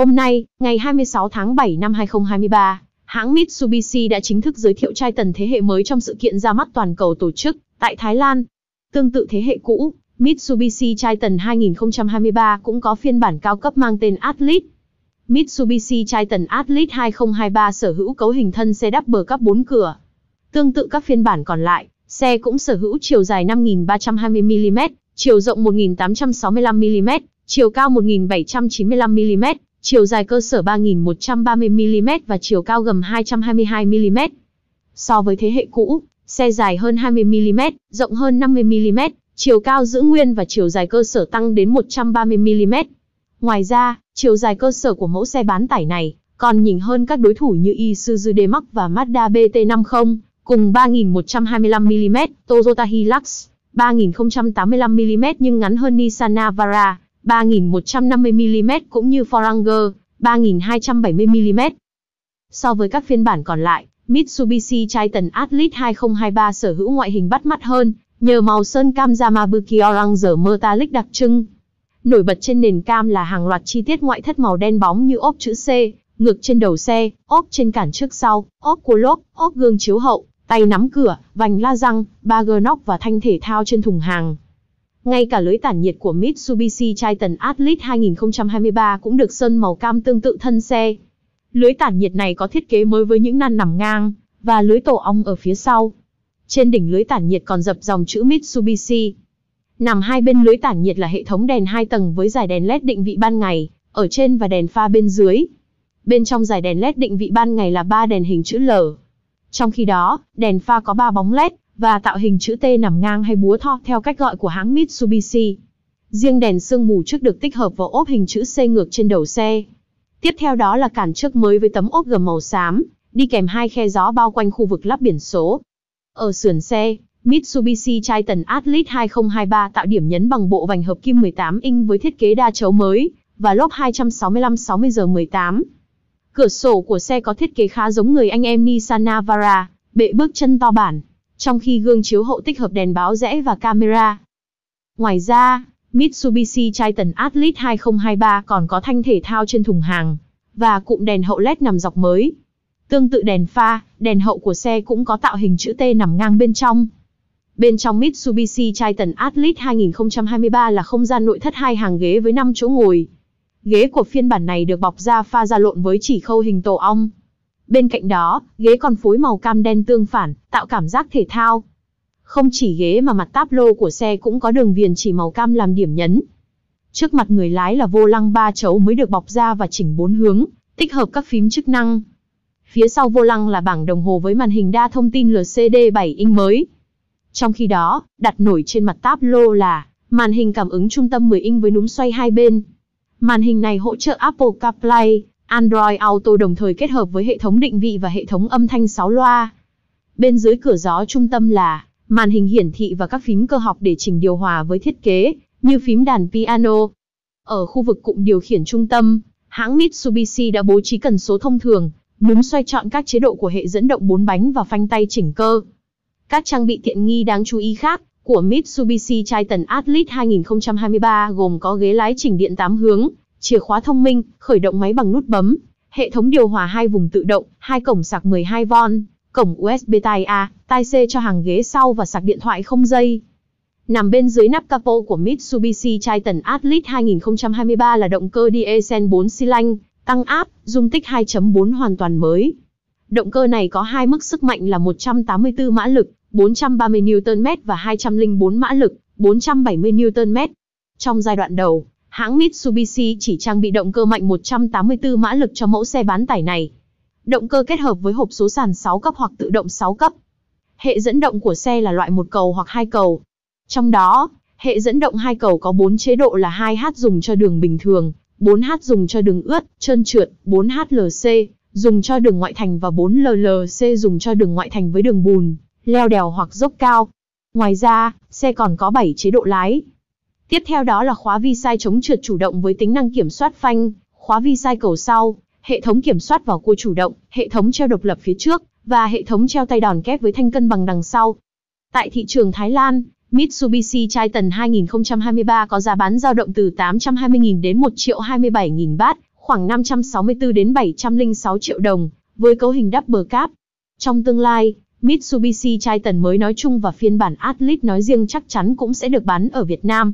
Hôm nay, ngày 26 tháng 7 năm 2023, hãng Mitsubishi đã chính thức giới thiệu Triton thế hệ mới trong sự kiện ra mắt toàn cầu tổ chức tại Thái Lan. Tương tự thế hệ cũ, Mitsubishi Triton 2023 cũng có phiên bản cao cấp mang tên Atlas. Mitsubishi Triton Athlete 2023 sở hữu cấu hình thân xe đắp bờ cấp 4 cửa. Tương tự các phiên bản còn lại, xe cũng sở hữu chiều dài 5.320mm, chiều rộng 1.865mm, chiều cao 1.795mm, chiều dài cơ sở 3.130mm và chiều cao gầm 222mm. So với thế hệ cũ, xe dài hơn 20mm, rộng hơn 50mm, chiều cao giữ nguyên và chiều dài cơ sở tăng đến 130mm. Ngoài ra, chiều dài cơ sở của mẫu xe bán tải này còn nhỉnh hơn các đối thủ như Isuzu D-Max và Mazda BT50, cùng 3.125mm, Toyota Hilux 3.085mm nhưng ngắn hơn Nissan Navara 3.150mm cũng như Forerunner 3.270mm. So với các phiên bản còn lại, Mitsubishi Triton Atlas 2023 sở hữu ngoại hình bắt mắt hơn, nhờ màu sơn cam Yamabuki Orange Metallic đặc trưng. Nổi bật trên nền cam là hàng loạt chi tiết ngoại thất màu đen bóng như ốp chữ C, ngược trên đầu xe, ốp trên cản trước sau, ốp của lốp, ốp gương chiếu hậu, tay nắm cửa, vành la răng, ba gờ nóc và thanh thể thao trên thùng hàng. Ngay cả lưới tản nhiệt của Mitsubishi Triton Atlas 2023 cũng được sơn màu cam tương tự thân xe. Lưới tản nhiệt này có thiết kế mới với những nan nằm ngang và lưới tổ ong ở phía sau. Trên đỉnh lưới tản nhiệt còn dập dòng chữ Mitsubishi. Nằm hai bên lưới tản nhiệt là hệ thống đèn hai tầng với dải đèn LED định vị ban ngày, ở trên và đèn pha bên dưới. Bên trong dải đèn LED định vị ban ngày là ba đèn hình chữ L. Trong khi đó, đèn pha có ba bóng LED, và tạo hình chữ T nằm ngang hay búa tho theo cách gọi của hãng Mitsubishi. Riêng đèn sương mù trước được tích hợp vào ốp hình chữ C ngược trên đầu xe. Tiếp theo đó là cản trước mới với tấm ốp gầm màu xám, đi kèm hai khe gió bao quanh khu vực lắp biển số. Ở sườn xe, Mitsubishi Triton Atlas 2023 tạo điểm nhấn bằng bộ vành hợp kim 18 inch với thiết kế đa chấu mới và lốp 265 60 giờ 18. Cửa sổ của xe có thiết kế khá giống người anh em Nissan Navara, bệ bước chân to bản, trong khi gương chiếu hậu tích hợp đèn báo rẽ và camera. Ngoài ra, Mitsubishi Triton Atlas 2023 còn có thanh thể thao trên thùng hàng và cụm đèn hậu LED nằm dọc mới. Tương tự đèn pha, đèn hậu của xe cũng có tạo hình chữ T nằm ngang bên trong. Bên trong Mitsubishi Triton Atlas 2023 là không gian nội thất hai hàng ghế với 5 chỗ ngồi. Ghế của phiên bản này được bọc da pha da lộn với chỉ khâu hình tổ ong. Bên cạnh đó, ghế còn phối màu cam đen tương phản, tạo cảm giác thể thao. Không chỉ ghế mà mặt táp lô của xe cũng có đường viền chỉ màu cam làm điểm nhấn. Trước mặt người lái là vô lăng ba chấu mới được bọc ra và chỉnh bốn hướng, tích hợp các phím chức năng. Phía sau vô lăng là bảng đồng hồ với màn hình đa thông tin LCD 7 inch mới. Trong khi đó, đặt nổi trên mặt táp lô là màn hình cảm ứng trung tâm 10 inch với núm xoay hai bên. Màn hình này hỗ trợ Apple CarPlay, Android Auto đồng thời kết hợp với hệ thống định vị và hệ thống âm thanh 6 loa. Bên dưới cửa gió trung tâm là màn hình hiển thị và các phím cơ học để chỉnh điều hòa với thiết kế như phím đàn piano. Ở khu vực cụm điều khiển trung tâm, hãng Mitsubishi đã bố trí cần số thông thường, núm xoay chọn các chế độ của hệ dẫn động bốn bánh và phanh tay chỉnh cơ. Các trang bị tiện nghi đáng chú ý khác của Mitsubishi Triton Atlas 2023 gồm có ghế lái chỉnh điện 8 hướng, chìa khóa thông minh, khởi động máy bằng nút bấm, hệ thống điều hòa hai vùng tự động, hai cổng sạc 12V, cổng USB Type A, Type C cho hàng ghế sau và sạc điện thoại không dây. Nằm bên dưới nắp capo của Mitsubishi Triton Atlas 2023 là động cơ diesel 4 xi lanh, tăng áp, dung tích 2.4 hoàn toàn mới. Động cơ này có hai mức sức mạnh là 184 mã lực, 430 Nm và 204 mã lực, 470 Nm. Trong giai đoạn đầu, hãng Mitsubishi chỉ trang bị động cơ mạnh 184 mã lực cho mẫu xe bán tải này. Động cơ kết hợp với hộp số sàn 6 cấp hoặc tự động 6 cấp. Hệ dẫn động của xe là loại một cầu hoặc hai cầu. Trong đó, hệ dẫn động hai cầu có 4 chế độ là 2H dùng cho đường bình thường, 4H dùng cho đường ướt, trơn trượt, 4HLC dùng cho đường ngoại thành và 4LLC dùng cho đường ngoại thành với đường bùn, leo đèo hoặc dốc cao. Ngoài ra, xe còn có 7 chế độ lái, Tiếp theo đó là khóa vi sai chống trượt chủ động với tính năng kiểm soát phanh, khóa vi sai cầu sau, hệ thống kiểm soát vào cua chủ động, hệ thống treo độc lập phía trước và hệ thống treo tay đòn kép với thanh cân bằng đằng sau. Tại thị trường Thái Lan, Mitsubishi Triton 2023 có giá bán dao động từ 820.000 đến 1 triệu 27.000 baht, khoảng 564 đến 706 triệu đồng, với cấu hình double cab. Trong tương lai, Mitsubishi Triton mới nói chung và phiên bản Athlete nói riêng chắc chắn cũng sẽ được bán ở Việt Nam.